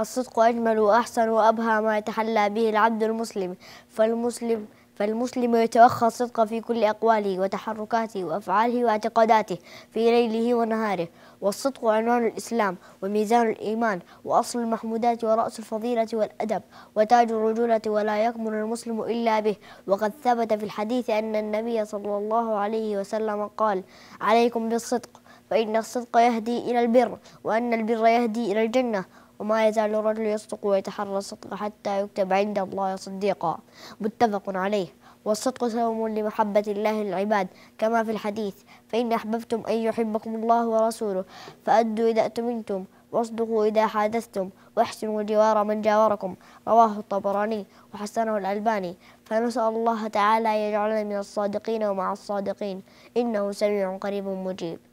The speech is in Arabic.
الصدق أجمل وأحسن وأبهى ما يتحلى به العبد المسلم فالمسلم فالمسلم يتوخى الصدق في كل أقواله وتحركاته وأفعاله واعتقاداته في ليله ونهاره والصدق عنوان الإسلام وميزان الإيمان وأصل المحمودات ورأس الفضيلة والأدب وتاج الرجولة ولا يكمل المسلم إلا به وقد ثبت في الحديث أن النبي صلى الله عليه وسلم قال عليكم بالصدق فإن الصدق يهدي إلى البر وأن البر يهدي إلى الجنة وما يزال الرجل يصدق ويتحرى الصدق حتى يكتب عند الله صديقا متفق عليه والصدق سبب لمحبة الله العباد كما في الحديث فإن أحببتم أن يحبكم الله ورسوله فأدوا إذا أتمنتم واصدقوا إذا حادثتم واحسنوا جوار من جاوركم رواه الطبراني وحسنه الألباني فنسأل الله تعالى يجعلنا من الصادقين ومع الصادقين إنه سميع قريب مجيب